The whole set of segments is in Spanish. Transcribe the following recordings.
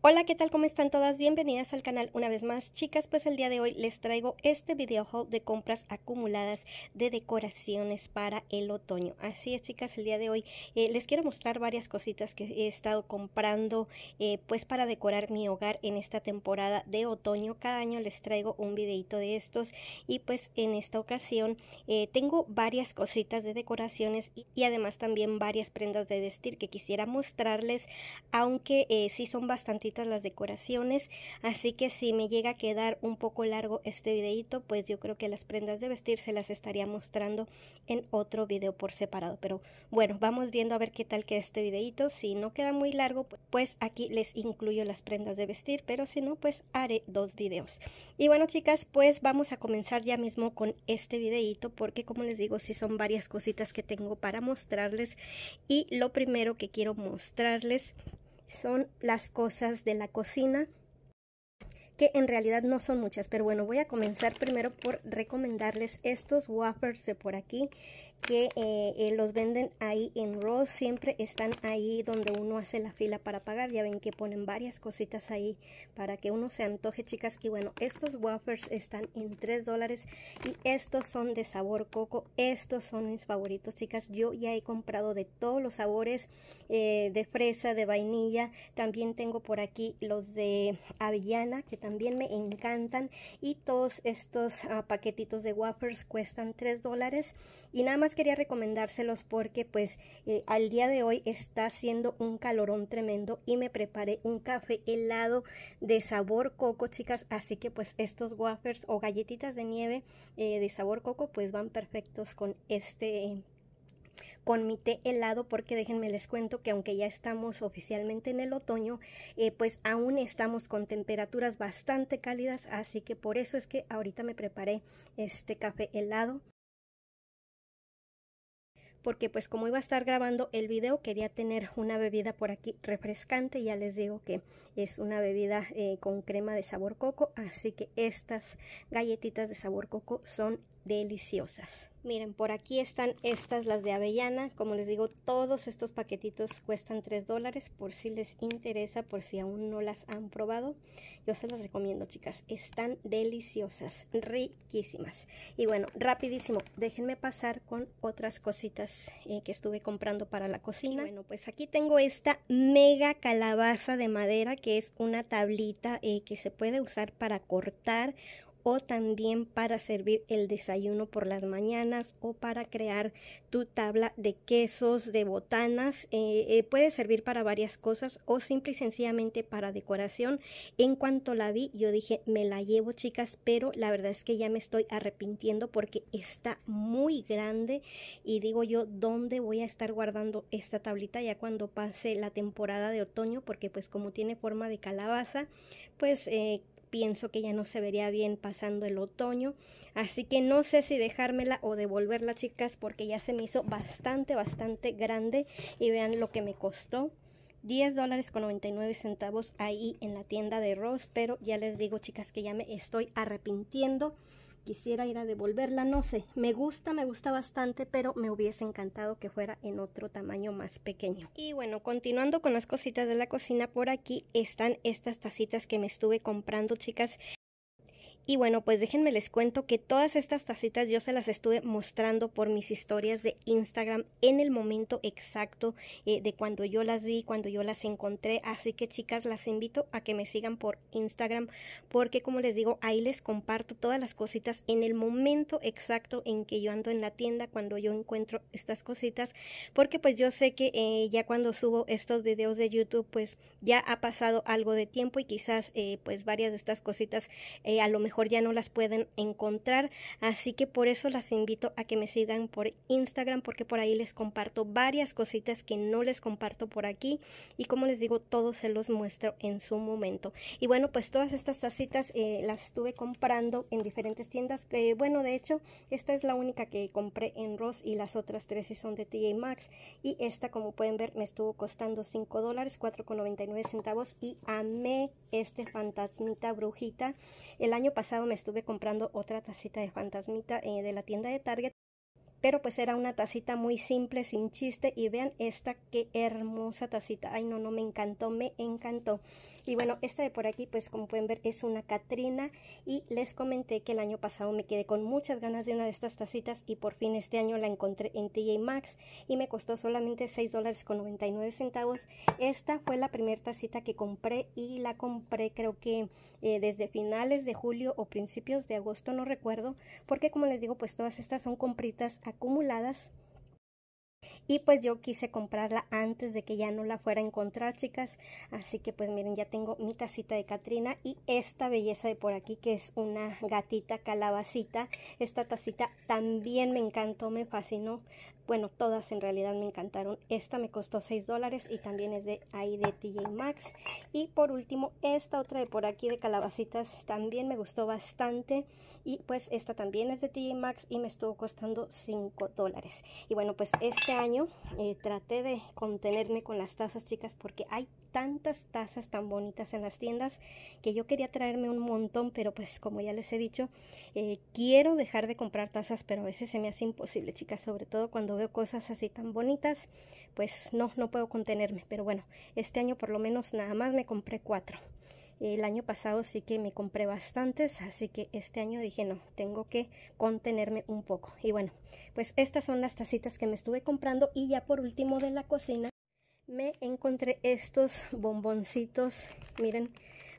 Hola, ¿qué tal? ¿Cómo están todas? Bienvenidas al canal una vez más. Chicas, pues el día de hoy les traigo este video haul de compras acumuladas de decoraciones para el otoño. Así es, chicas, el día de hoy eh, les quiero mostrar varias cositas que he estado comprando eh, pues para decorar mi hogar en esta temporada de otoño. Cada año les traigo un videito de estos y pues en esta ocasión eh, tengo varias cositas de decoraciones y, y, además también varias prendas de vestir que quisiera mostrarles, aunque sí son bastante las decoraciones, así que si me llega a quedar un poco largo este videito, pues yo creo que las prendas de vestir se las estaría mostrando en otro video por separado, pero bueno, vamos viendo a ver qué tal queda este videito, si no queda muy largo, pues aquí les incluyo las prendas de vestir, pero si no, pues haré dos videos. Y bueno chicas, pues vamos a comenzar ya mismo con este videito, porque como les digo, si son varias cositas que tengo para mostrarles, y lo primero que quiero mostrarles son las cosas de la cocina que en realidad no son muchas, pero bueno, voy a comenzar primero por recomendarles estos wafers de por aquí que eh, eh, los venden ahí en Ross, siempre están ahí donde uno hace la fila para pagar, ya ven que ponen varias cositas ahí para que uno se antoje chicas y bueno, estos wafers están en 3 dólares y estos son de sabor coco, estos son mis favoritos chicas, yo ya he comprado de todos los sabores eh, de fresa, de vainilla, también tengo por aquí los de avellana que también me encantan y todos estos ah, paquetitos de wafers cuestan 3 dólares y nada más quería recomendárselos porque pues eh, al día de hoy está haciendo un calorón tremendo y me preparé un café helado de sabor coco, chicas. Así que pues estos wafers o galletitas de nieve eh, de sabor coco pues van perfectos con este... con mi té helado porque déjenme les cuento que aunque ya estamos oficialmente en el otoño, eh, pues aún estamos con temperaturas bastante cálidas, así que por eso es que ahorita me preparé este café helado porque pues como iba a estar grabando el video quería tener una bebida por aquí refrescante. Ya les digo que es una bebida eh, con crema de sabor coco, así que estas galletitas de sabor coco son deliciosas. Miren, por aquí están estas, las de avellana. Como les digo, todos estos paquetitos cuestan 3 dólares por si les interesa, por si aún no las han probado. Yo se las recomiendo, chicas. Están deliciosas, riquísimas. Y bueno, rapidísimo, déjenme pasar con otras cositas eh, que estuve comprando para la cocina. bueno, pues aquí tengo esta mega calabaza de madera que es una tablita eh, que se puede usar para cortar o también para servir el desayuno por las mañanas o para crear tu tabla de quesos, de botanas. Eh, eh, puede servir para varias cosas o simple y sencillamente para decoración. En cuanto la vi, yo dije, me la llevo chicas, pero la verdad es que ya me estoy arrepintiendo porque está muy grande y digo yo, ¿dónde voy a estar guardando esta tablita ya cuando pase la temporada de otoño? Porque pues como tiene forma de calabaza, pues... Eh, pienso que ya no se vería bien pasando el otoño, así que no sé si dejármela o devolverla, chicas, porque ya se me hizo bastante, bastante grande y vean lo que me costó. $10.99 dólares con centavos ahí en la tienda de Ross, pero ya les digo chicas que ya me estoy arrepintiendo quisiera ir a devolverla, no sé, me gusta, me gusta bastante, pero me hubiese encantado que fuera en otro tamaño más pequeño. Y bueno, continuando con las cositas de la cocina, por aquí están estas tacitas que me estuve comprando, chicas, y bueno, pues déjenme les cuento que todas estas tacitas yo se las estuve mostrando por mis historias de Instagram en el momento exacto eh, de cuando yo las vi, cuando yo las encontré. Así que chicas, las invito a que me sigan por Instagram porque como les digo, ahí les comparto todas las cositas en el momento exacto en que yo ando en la tienda, cuando yo encuentro estas cositas. Porque pues yo sé que eh, ya cuando subo estos videos de YouTube, pues ya ha pasado algo de tiempo y quizás eh, pues varias de estas cositas a lo mejor ya no las pueden encontrar. Así que por eso las invito a que me sigan por Instagram porque por ahí les comparto varias cositas que no les comparto por aquí. Y como les digo, todos se los muestro en su momento. Y bueno, pues todas estas tacitas eh, las estuve comprando en diferentes tiendas. Eh, bueno, de hecho, esta es la única que compré en Ross y las otras tres son de TJ Maxx. Y esta, como pueden ver, me estuvo costando 5 dólares, 4,99 centavos. Y amé este fantasmita brujita. El año pasado me estuve comprando otra tacita de fantasmita eh, de la tienda de Target pero pues era una tacita muy simple, sin chiste. Y vean esta, qué hermosa tacita. Ay, no, no, me encantó, me encantó. Y bueno, esta de por aquí, pues como pueden ver, es una Catrina. Y les comenté que el año pasado me quedé con muchas ganas de una de estas tacitas. Y por fin este año la encontré en TJ Maxx. Y me costó solamente $6.99. dólares con 99 centavos. Esta fue la primera tacita que compré. Y la compré creo que eh, desde finales de julio o principios de agosto, no recuerdo. Porque como les digo, pues todas estas son compritas acumuladas y pues yo quise comprarla antes de que ya no la fuera a encontrar, chicas. Así que pues miren, ya tengo mi tacita de Katrina y esta belleza de por aquí que es una gatita calabacita. Esta tacita también me encantó, me fascinó. Bueno, todas en realidad me encantaron. Esta me costó 6 dólares y también es de ahí de TJ Maxx. Y por último, esta otra de por aquí de calabacitas también me gustó bastante. Y pues esta también es de TJ Maxx y me estuvo costando 5 dólares. Y bueno, pues este año eh, traté de contenerme con las tazas chicas porque hay tantas tazas tan bonitas en las tiendas que yo quería traerme un montón pero pues como ya les he dicho eh, quiero dejar de comprar tazas pero a veces se me hace imposible chicas sobre todo cuando veo cosas así tan bonitas pues no no puedo contenerme pero bueno este año por lo menos nada más me compré cuatro el año pasado sí que me compré bastantes, así que este año dije no, tengo que contenerme un poco. Y bueno, pues estas son las tacitas que me estuve comprando y ya por último de la cocina me encontré estos bomboncitos, miren,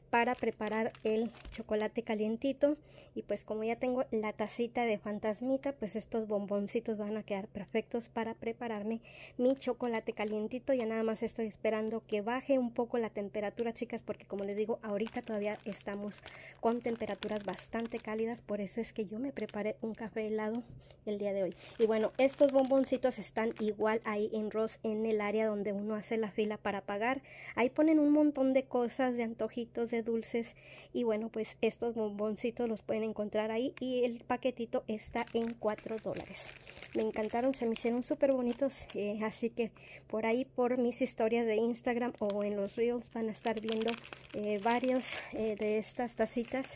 para preparar el chocolate calientito y pues como ya tengo la tacita de fantasmita pues estos bomboncitos van a quedar perfectos para prepararme mi chocolate calientito ya nada más estoy esperando que baje un poco la temperatura chicas porque como les digo ahorita todavía estamos con temperaturas bastante cálidas por eso es que yo me preparé un café helado el día de hoy y bueno estos bomboncitos están igual ahí en Ross en el área donde uno hace la fila para pagar ahí ponen un montón de cosas de antojitos de dulces y bueno pues estos bomboncitos los pueden encontrar ahí y el paquetito está en 4 dólares me encantaron se me hicieron súper bonitos eh, así que por ahí por mis historias de instagram o en los reels van a estar viendo eh, varios eh, de estas tacitas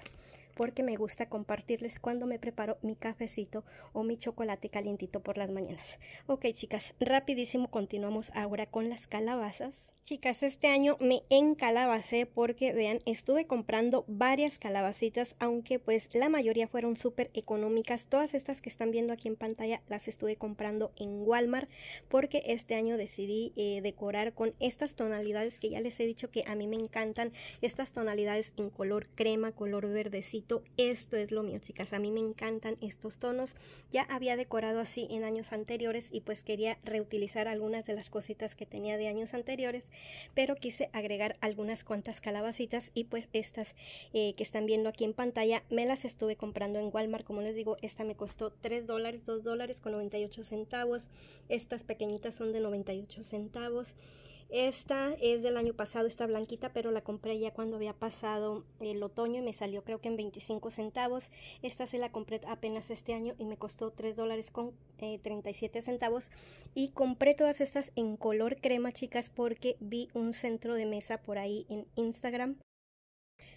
porque me gusta compartirles cuando me preparo mi cafecito o mi chocolate calientito por las mañanas. Ok chicas, rapidísimo continuamos ahora con las calabazas. Chicas, este año me encalabacé porque, vean, estuve comprando varias calabacitas, aunque pues la mayoría fueron súper económicas. Todas estas que están viendo aquí en pantalla las estuve comprando en Walmart porque este año decidí eh, decorar con estas tonalidades que ya les he dicho que a mí me encantan. Estas tonalidades en color crema, color verdecito, esto es lo mío, chicas. A mí me encantan estos tonos. Ya había decorado así en años anteriores y pues quería reutilizar algunas de las cositas que tenía de años anteriores pero quise agregar algunas cuantas calabacitas y pues estas eh, que están viendo aquí en pantalla me las estuve comprando en Walmart, como les digo, esta me costó 3 dólares, 2 dólares con 98 centavos, estas pequeñitas son de 98 centavos esta es del año pasado, está blanquita, pero la compré ya cuando había pasado el otoño y me salió creo que en 25 centavos. Esta se la compré apenas este año y me costó 3 dólares con 37 eh, centavos. Y compré todas estas en color crema, chicas, porque vi un centro de mesa por ahí en Instagram.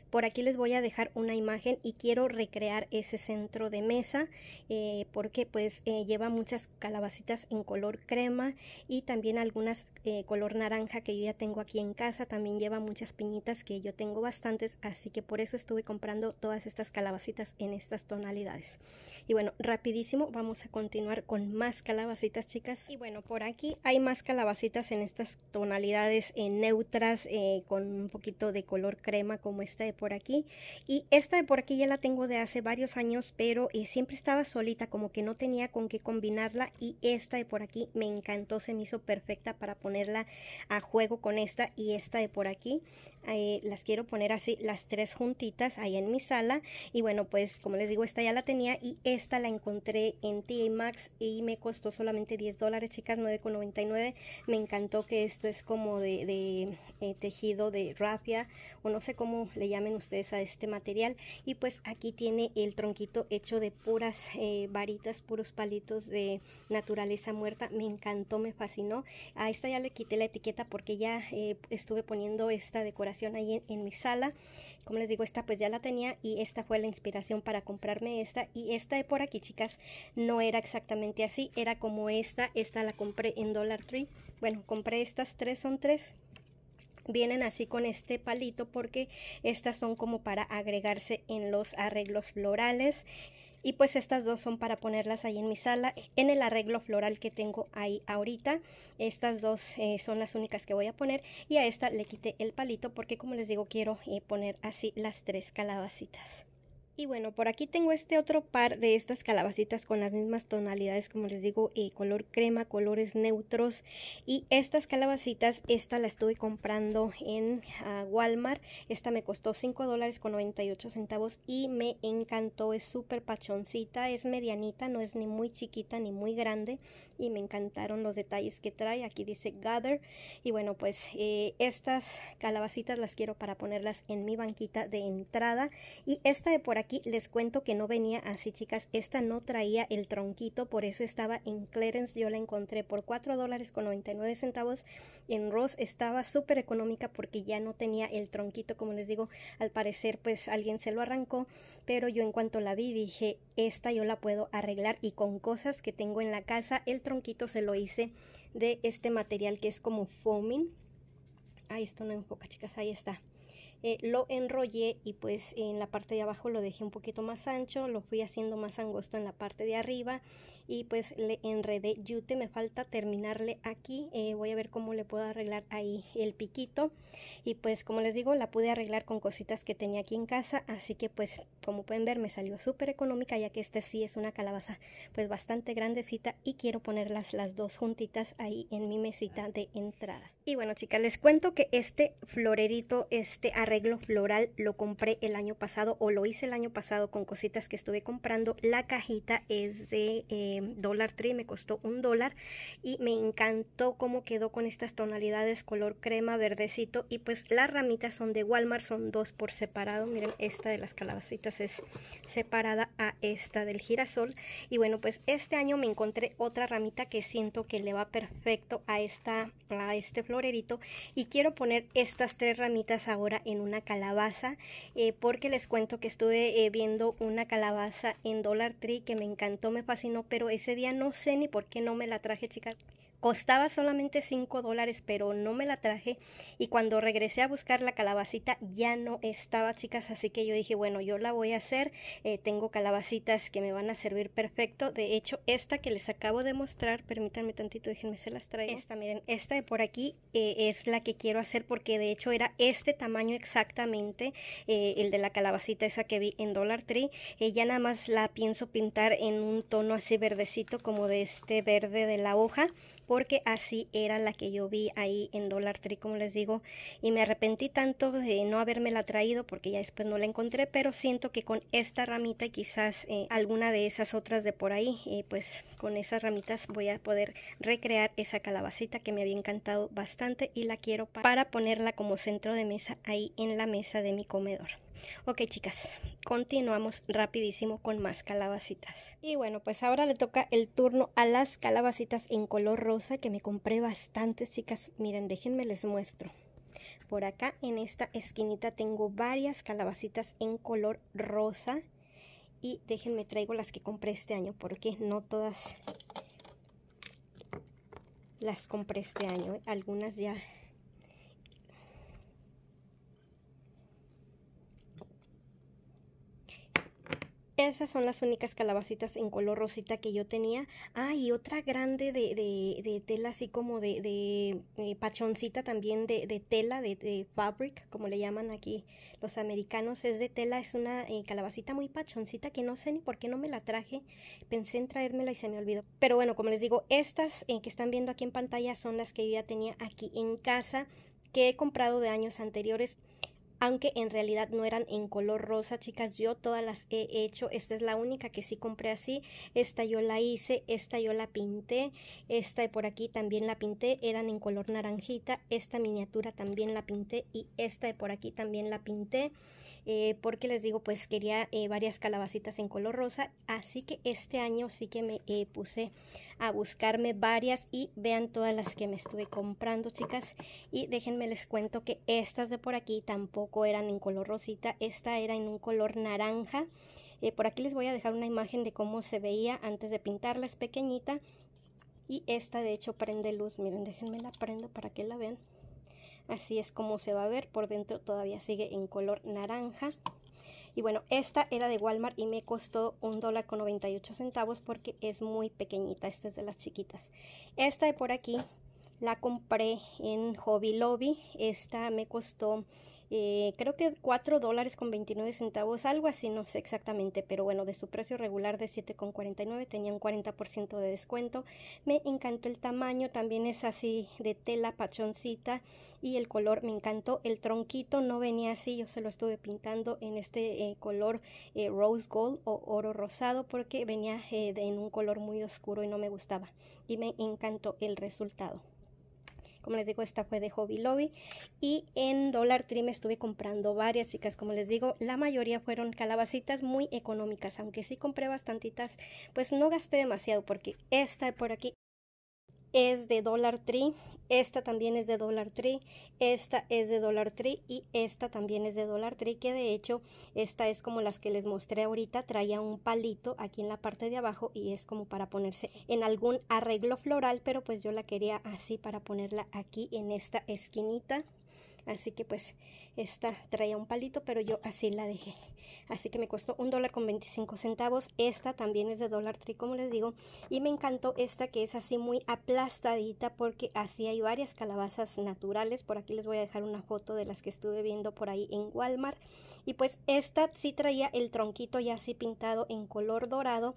Por aquí les voy a dejar una imagen y quiero recrear ese centro de mesa eh, porque pues eh, lleva muchas calabacitas en color crema y también algunas eh, color naranja que yo ya tengo aquí en casa. También lleva muchas piñitas que yo tengo bastantes, así que por eso estuve comprando todas estas calabacitas en estas tonalidades. Y bueno, rapidísimo vamos a continuar con más calabacitas, chicas. Y bueno, por aquí hay más calabacitas en estas tonalidades eh, neutras eh, con un poquito de color crema como esta de por aquí. Y esta de por aquí ya la tengo de hace varios años, pero siempre estaba solita, como que no tenía con qué combinarla. Y esta de por aquí me encantó, se me hizo perfecta para poner ponerla a juego con esta y esta de por aquí eh, las quiero poner así las tres juntitas ahí en mi sala y bueno pues como les digo esta ya la tenía y esta la encontré en TA Max y me costó solamente 10 dólares chicas 9,99 me encantó que esto es como de, eh, tejido de rafia o no sé cómo le llamen ustedes a este material y pues aquí tiene el tronquito hecho de puras eh, varitas puros palitos de naturaleza muerta me encantó me fascinó a esta ya le quité la etiqueta porque ya estuve poniendo esta decoración ahí en, mi sala. Como les digo, esta pues ya la tenía y esta fue la inspiración para comprarme esta. Y esta de por aquí, chicas, no era exactamente así. Era como esta. Esta la compré en Dollar Tree. Bueno, compré estas tres, son tres vienen así con este palito porque estas son como para agregarse en los arreglos florales y pues estas dos son para ponerlas ahí en mi sala en el arreglo floral que tengo ahí ahorita estas dos eh, son las únicas que voy a poner y a esta le quité el palito porque como les digo quiero eh, poner así las tres calabacitas y bueno, por aquí tengo este otro par de estas calabacitas con las mismas tonalidades, como les digo, eh, color crema, colores neutros. Y estas calabacitas, esta la estuve comprando en ah, Walmart. Esta me costó 5 dólares con 98 centavos y me encantó. Es súper pachoncita, es medianita, no es ni muy chiquita ni muy grande. Y me encantaron los detalles que trae. Aquí dice Gather. Y bueno, pues eh, estas calabacitas las quiero para ponerlas en mi banquita de entrada. Y esta de por aquí aquí les cuento que no venía así, chicas. Esta no traía el tronquito, por eso estaba en clearance. Yo la encontré por 4 dólares con 99 centavos. En Ross estaba súper económica porque ya no tenía el tronquito, como les digo. Al parecer, pues alguien se lo arrancó. Pero yo en cuanto la vi dije, esta yo la puedo arreglar. Y con cosas que tengo en la casa, el tronquito se lo hice de este material que es como foaming. Ahí esto no enfoca, chicas. Ahí está eh, lo enrollé y pues en la parte de abajo lo dejé un poquito más ancho, lo fui haciendo más angosto en la parte de arriba y pues le enredé yute, me falta terminarle aquí, eh, voy a ver cómo le puedo arreglar ahí el piquito y pues como les digo la pude arreglar con cositas que tenía aquí en casa, así que pues como pueden ver me salió súper económica ya que esta sí es una calabaza pues bastante grandecita y quiero ponerlas las dos juntitas ahí en mi mesita de entrada. Y bueno, chicas, les cuento que este florerito, este arreglo floral, lo compré el año pasado o lo hice el año pasado con cositas que estuve comprando. La cajita es de eh, Dollar Tree, me costó un dólar y me encantó cómo quedó con estas tonalidades color crema, verdecito. Y pues las ramitas son de Walmart, son dos por separado. Miren, esta de las calabacitas es separada a esta del girasol. Y bueno, pues este año me encontré otra ramita que siento que le va perfecto a, esta, a este flor y quiero poner estas tres ramitas ahora en una calabaza eh, porque les cuento que estuve eh, viendo una calabaza en Dollar Tree que me encantó, me fascinó, pero ese día no sé ni por qué no me la traje chicas Costaba solamente 5 dólares, pero no me la traje. Y cuando regresé a buscar la calabacita, ya no estaba, chicas. Así que yo dije, bueno, yo la voy a hacer. Eh, tengo calabacitas que me van a servir perfecto. De hecho, esta que les acabo de mostrar, permítanme tantito, déjenme se las traigo. Esta, miren, esta de por aquí eh, es la que quiero hacer porque de hecho era este tamaño exactamente, eh, el de la calabacita esa que vi en Dollar Tree. ya nada más la pienso pintar en un tono así verdecito, como de este verde de la hoja porque así era la que yo vi ahí en Dollar Tree, como les digo, y me arrepentí tanto de no habérmela traído porque ya después no la encontré, pero siento que con esta ramita y quizás eh, alguna de esas otras de por ahí, eh, pues con esas ramitas voy a poder recrear esa calabacita que me había encantado bastante y la quiero para ponerla como centro de mesa ahí en la mesa de mi comedor. Ok, chicas, continuamos rapidísimo con más calabacitas. Y bueno, pues ahora le toca el turno a las calabacitas en color rosa que me compré bastantes, chicas. Miren, déjenme les muestro. Por acá en esta esquinita tengo varias calabacitas en color rosa. Y déjenme traigo las que compré este año porque no todas las compré este año. ¿eh? Algunas ya Esas son las únicas calabacitas en color rosita que yo tenía. Ah, y otra grande de, tela así como de, eh, pachoncita también de, tela, de, fabric, como le llaman aquí los americanos. Es de tela, es una eh, calabacita muy pachoncita que no sé ni por qué no me la traje. Pensé en traérmela y se me olvidó. Pero bueno, como les digo, estas eh, que están viendo aquí en pantalla son las que yo ya tenía aquí en casa que he comprado de años anteriores aunque en realidad no eran en color rosa, chicas, yo todas las he hecho, esta es la única que sí compré así, esta yo la hice, esta yo la pinté, esta de por aquí también la pinté, eran en color naranjita, esta miniatura también la pinté y esta de por aquí también la pinté, eh, porque les digo, pues quería eh, varias calabacitas en color rosa, así que este año sí que me eh, puse a buscarme varias y vean todas las que me estuve comprando, chicas. Y déjenme les cuento que estas de por aquí tampoco eran en color rosita, esta era en un color naranja. Eh, por aquí les voy a dejar una imagen de cómo se veía antes de pintarla, es pequeñita. Y esta de hecho prende luz, miren, déjenme la prendo para que la vean. Así es como se va a ver, por dentro todavía sigue en color naranja. Y bueno, esta era de Walmart y me costó un dólar con centavos porque es muy pequeñita. Esta es de las chiquitas. Esta de por aquí la compré en Hobby Lobby. Esta me costó eh, creo que 4 dólares con 29 centavos, algo así, no sé exactamente, pero bueno, de su precio regular de 7,49 tenía un 40% de descuento. Me encantó el tamaño, también es así de tela pachoncita y el color me encantó. El tronquito no venía así, yo se lo estuve pintando en este eh, color eh, rose gold o oro rosado porque venía en un color muy oscuro y no me gustaba. Y me encantó el resultado. Como les digo, esta fue de Hobby Lobby. Y en Dollar Tree me estuve comprando varias, chicas. Como les digo, la mayoría fueron calabacitas muy económicas. Aunque sí compré bastantitas, pues no gasté demasiado porque esta por aquí es de Dollar Tree, esta también es de Dollar Tree, esta es de Dollar Tree y esta también es de Dollar Tree, que de hecho esta es como las que les mostré ahorita, traía un palito aquí en la parte de abajo y es como para ponerse en algún arreglo floral, pero pues yo la quería así para ponerla aquí en esta esquinita. Así que pues esta traía un palito, pero yo así la dejé. Así que me costó un dólar con 25 centavos. Esta también es de Dollar Tree, como les digo. Y me encantó esta que es así muy aplastadita porque así hay varias calabazas naturales. Por aquí les voy a dejar una foto de las que estuve viendo por ahí en Walmart. Y pues esta sí traía el tronquito ya así pintado en color dorado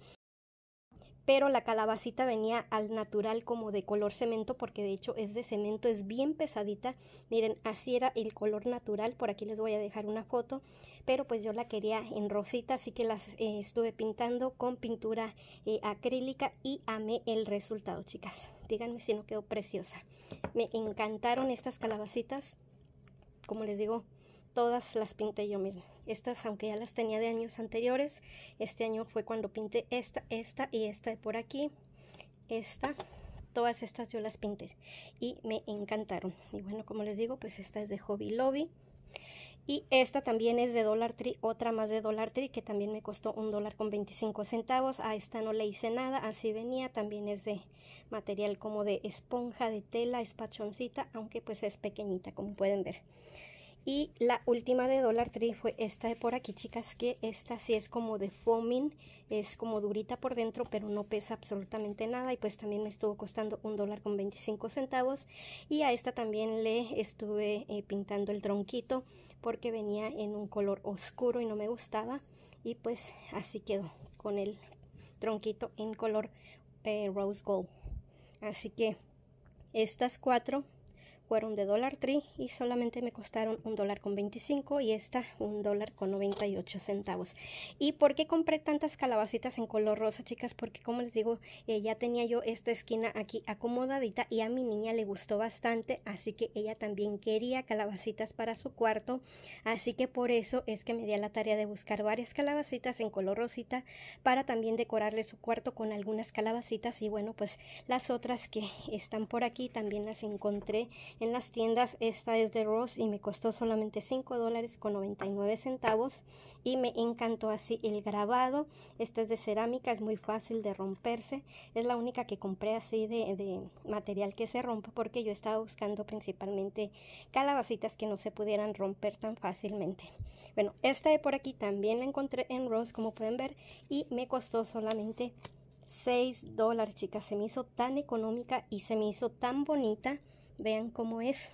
pero la calabacita venía al natural como de color cemento porque de hecho es de cemento, es bien pesadita. Miren, así era el color natural, por aquí les voy a dejar una foto, pero pues yo la quería en rosita, así que las eh, estuve pintando con pintura eh, acrílica y amé el resultado, chicas. Díganme si no quedó preciosa. Me encantaron estas calabacitas, como les digo, todas las pinté yo, miren. Estas, aunque ya las tenía de años anteriores, este año fue cuando pinté esta, esta y esta de por aquí. Esta, todas estas yo las pinté y me encantaron. Y bueno, como les digo, pues esta es de Hobby Lobby. Y esta también es de Dollar Tree, otra más de Dollar Tree que también me costó un dólar con 25 centavos. A esta no le hice nada, así venía. También es de material como de esponja, de tela, espachoncita, aunque pues es pequeñita como pueden ver. Y la última de Dollar Tree fue esta de por aquí, chicas, que esta sí es como de foaming, es como durita por dentro, pero no pesa absolutamente nada y pues también me estuvo costando un dólar con 25 centavos. Y a esta también le estuve eh, pintando el tronquito porque venía en un color oscuro y no me gustaba. Y pues así quedó con el tronquito en color eh, rose gold. Así que estas cuatro fueron de Dollar Tree y solamente me costaron un dólar con 25 y esta un dólar con 98 centavos. ¿Y por qué compré tantas calabacitas en color rosa, chicas? Porque como les digo, eh, ya tenía yo esta esquina aquí acomodadita y a mi niña le gustó bastante, así que ella también quería calabacitas para su cuarto, así que por eso es que me di a la tarea de buscar varias calabacitas en color rosita para también decorarle su cuarto con algunas calabacitas y bueno, pues las otras que están por aquí también las encontré en las tiendas. Esta es de Ross y me costó solamente $5.99. dólares con 99 centavos y me encantó así el grabado. Esta es de cerámica, es muy fácil de romperse. Es la única que compré así de, material que se rompe porque yo estaba buscando principalmente calabacitas que no se pudieran romper tan fácilmente. Bueno, esta de por aquí también la encontré en rose como pueden ver y me costó solamente 6 dólares, chicas. Se me hizo tan económica y se me hizo tan bonita. Vean cómo es.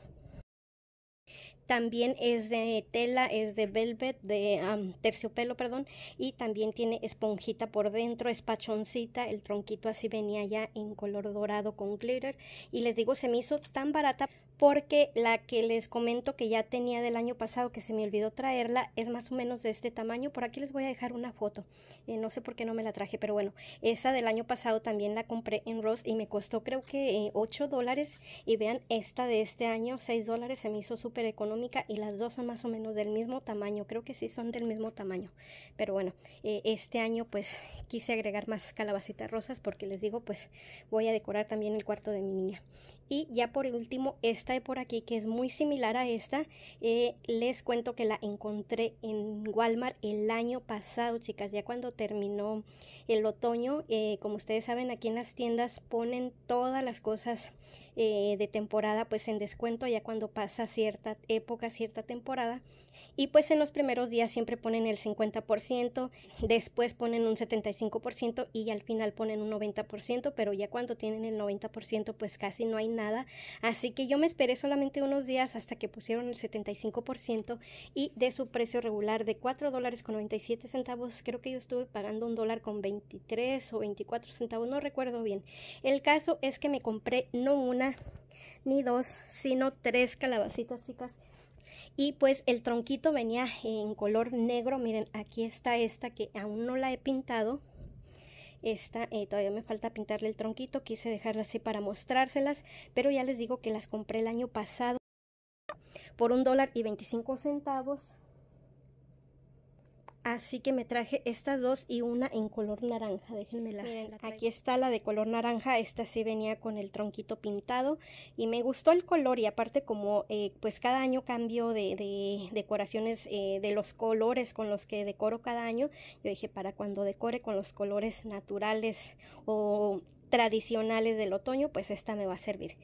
También es de tela, es de velvet, de terciopelo, perdón, y también tiene esponjita por dentro, espachoncita, el tronquito así venía ya en color dorado con glitter y les digo, se me hizo tan barata porque la que les comento que ya tenía del año pasado que se me olvidó traerla es más o menos de este tamaño por aquí les voy a dejar una foto eh, no sé por qué no me la traje pero bueno esa del año pasado también la compré en Ross y me costó creo que 8 eh, dólares y vean esta de este año 6 dólares se me hizo súper económica y las dos son más o menos del mismo tamaño creo que sí son del mismo tamaño pero bueno eh, este año pues quise agregar más calabacitas rosas porque les digo pues voy a decorar también el cuarto de mi niña y ya por último, esta de por aquí, que es muy similar a esta, eh, les cuento que la encontré en Walmart el año pasado, chicas, ya cuando terminó el otoño. Eh, como ustedes saben, aquí en las tiendas ponen todas las cosas eh, de temporada pues en descuento ya cuando pasa cierta época, cierta temporada. Y pues en los primeros días siempre ponen el 50%, después ponen un 75% y al final ponen un 90%, pero ya cuando tienen el 90% pues casi no hay nada. Así que yo me esperé solamente unos días hasta que pusieron el 75% y de su precio regular de 4 dólares con 97 centavos, creo que yo estuve pagando un dólar con 23 o 24 centavos, no recuerdo bien. El caso es que me compré no una, ni dos, sino tres calabacitas, chicas. Y pues el tronquito venía en color negro. Miren, aquí está esta que aún no la he pintado. Esta, eh, todavía me falta pintarle el tronquito. Quise dejarla así para mostrárselas. Pero ya les digo que las compré el año pasado por un dólar y veinticinco centavos. Así que me traje estas dos y una en color naranja. Déjenmela. Miren, aquí está la de color naranja. Esta sí venía con el tronquito pintado. Y me gustó el color. Y aparte como eh, pues cada año cambio de, decoraciones eh, de los colores con los que decoro cada año. Yo dije para cuando decore con los colores naturales o tradicionales del otoño, pues esta me va a servir.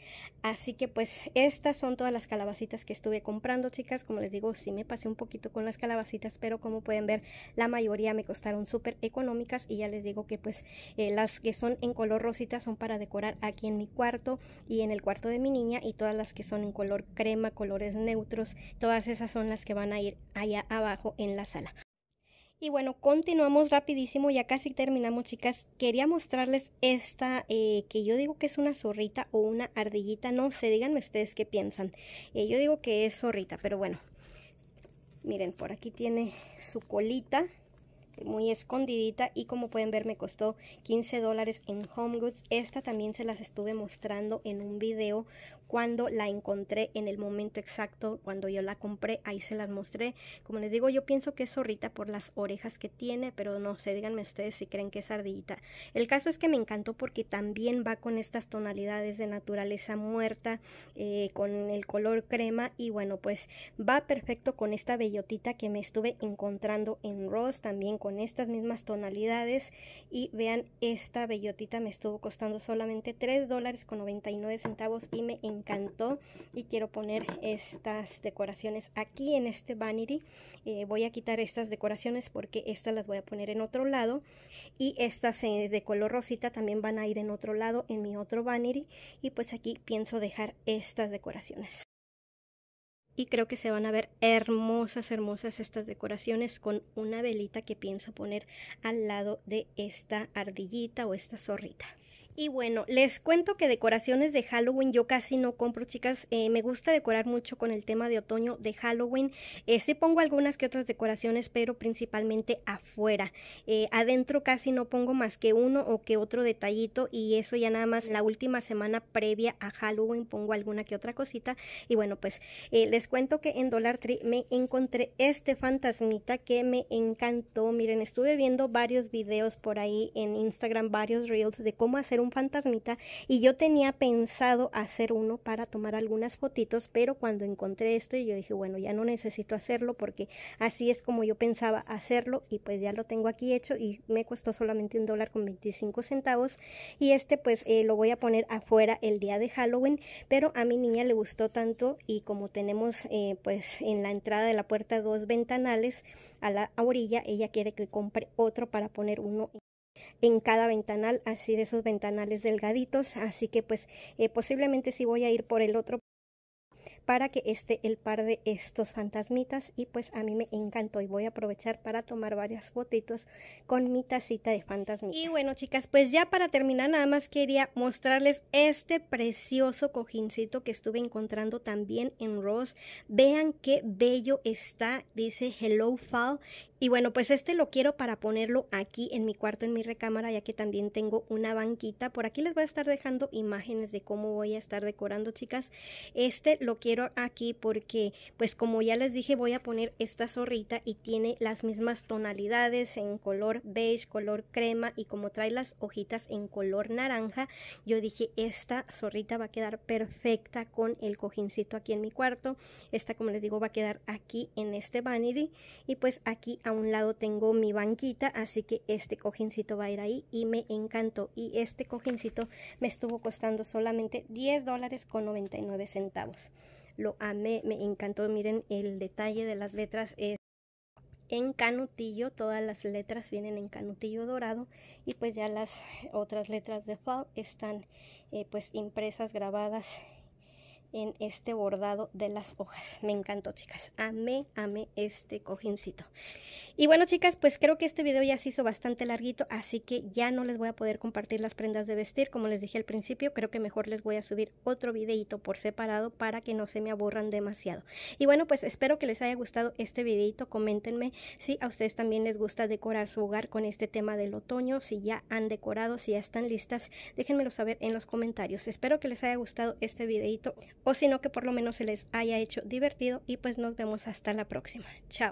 Así que pues estas son todas las calabacitas que estuve comprando, chicas. Como les digo, sí me pasé un poquito con las calabacitas, pero como pueden ver, la mayoría me costaron súper económicas y ya les digo que pues eh, las que son en color rosita son para decorar aquí en mi cuarto y en el cuarto de mi niña y todas las que son en color crema, colores neutros, todas esas son las que van a ir allá abajo en la sala. Y bueno, continuamos rapidísimo, ya casi terminamos chicas. Quería mostrarles esta eh, que yo digo que es una zorrita o una ardillita, no sé, díganme ustedes qué piensan. Eh, yo digo que es zorrita, pero bueno. Miren, por aquí tiene su colita muy escondidita y como pueden ver me costó 15 dólares en Home Goods. Esta también se las estuve mostrando en un video cuando la encontré en el momento exacto cuando yo la compré, ahí se las mostré. Como les digo, yo pienso que es zorrita por las orejas que tiene, pero no sé, díganme ustedes si creen que es ardillita. El caso es que me encantó porque también va con estas tonalidades de naturaleza muerta, eh, con el color crema y bueno, pues va perfecto con esta bellotita que me estuve encontrando en Ross, también con estas mismas tonalidades y vean esta bellotita me estuvo costando solamente $3.99. dólares con 99 centavos y me encantó y quiero poner estas decoraciones aquí en este vanity. Eh, voy a quitar estas decoraciones porque estas las voy a poner en otro lado y estas eh, de color rosita también van a ir en otro lado en mi otro vanity y pues aquí pienso dejar estas decoraciones y creo que se van a ver hermosas, hermosas estas decoraciones con una velita que pienso poner al lado de esta ardillita o esta zorrita. Y bueno, les cuento que decoraciones de Halloween yo casi no compro, chicas. Eh, me gusta decorar mucho con el tema de otoño de Halloween. Eh, sí pongo algunas que otras decoraciones, pero principalmente afuera. Eh, adentro casi no pongo más que uno o que otro detallito y eso ya nada más la última semana previa a Halloween pongo alguna que otra cosita. Y bueno, pues eh, les cuento que en Dollar Tree me encontré este fantasmita que me encantó. Miren, estuve viendo varios videos por ahí en Instagram, varios reels de cómo hacer un fantasmita y yo tenía pensado hacer uno para tomar algunas fotitos, pero cuando encontré esto y yo dije, bueno, ya no necesito hacerlo porque así es como yo pensaba hacerlo y pues ya lo tengo aquí hecho y me costó solamente un dólar con 25 centavos y este pues eh, lo voy a poner afuera el día de Halloween, pero a mi niña le gustó tanto y como tenemos eh, pues en la entrada de la puerta dos ventanales a la orilla, ella quiere que compre otro para poner uno en cada ventanal, así de esos ventanales delgaditos, así que pues eh, posiblemente si voy a ir por el otro para que esté el par de estos fantasmitas y pues a mí me encantó y voy a aprovechar para tomar varias fotitos con mi tacita de fantasmita. Y bueno chicas, pues ya para terminar nada más quería mostrarles este precioso cojincito que estuve encontrando también en rose Vean qué bello está, dice Hello Fall y bueno, pues este lo quiero para ponerlo aquí en mi cuarto, en mi recámara, ya que también tengo una banquita. Por aquí les voy a estar dejando imágenes de cómo voy a estar decorando, chicas. Este lo quiero aquí porque pues como ya les dije voy a poner esta zorrita y tiene las mismas tonalidades en color beige, color crema y como trae las hojitas en color naranja yo dije esta zorrita va a quedar perfecta con el cojincito aquí en mi cuarto esta como les digo va a quedar aquí en este vanity y pues aquí a un lado tengo mi banquita así que este cojincito va a ir ahí y me encantó y este cojincito me estuvo costando solamente 10 dólares con 99 centavos lo amé, me encantó. Miren el detalle de las letras es en canutillo, todas las letras vienen en canutillo dorado y pues ya las otras letras de fall están eh, pues impresas, grabadas en este bordado de las hojas. Me encantó, chicas. Amé, amé este cojincito. Y bueno, chicas, pues creo que este video ya se hizo bastante larguito, así que ya no les voy a poder compartir las prendas de vestir, como les dije al principio. Creo que mejor les voy a subir otro videito por separado para que no se me aburran demasiado. Y bueno, pues espero que les haya gustado este videito. Coméntenme si a ustedes también les gusta decorar su hogar con este tema del otoño, si ya han decorado, si ya están listas, déjenmelo saber en los comentarios. Espero que les haya gustado este videito o sino que por lo menos se les haya hecho divertido y pues nos vemos hasta la próxima. Chao.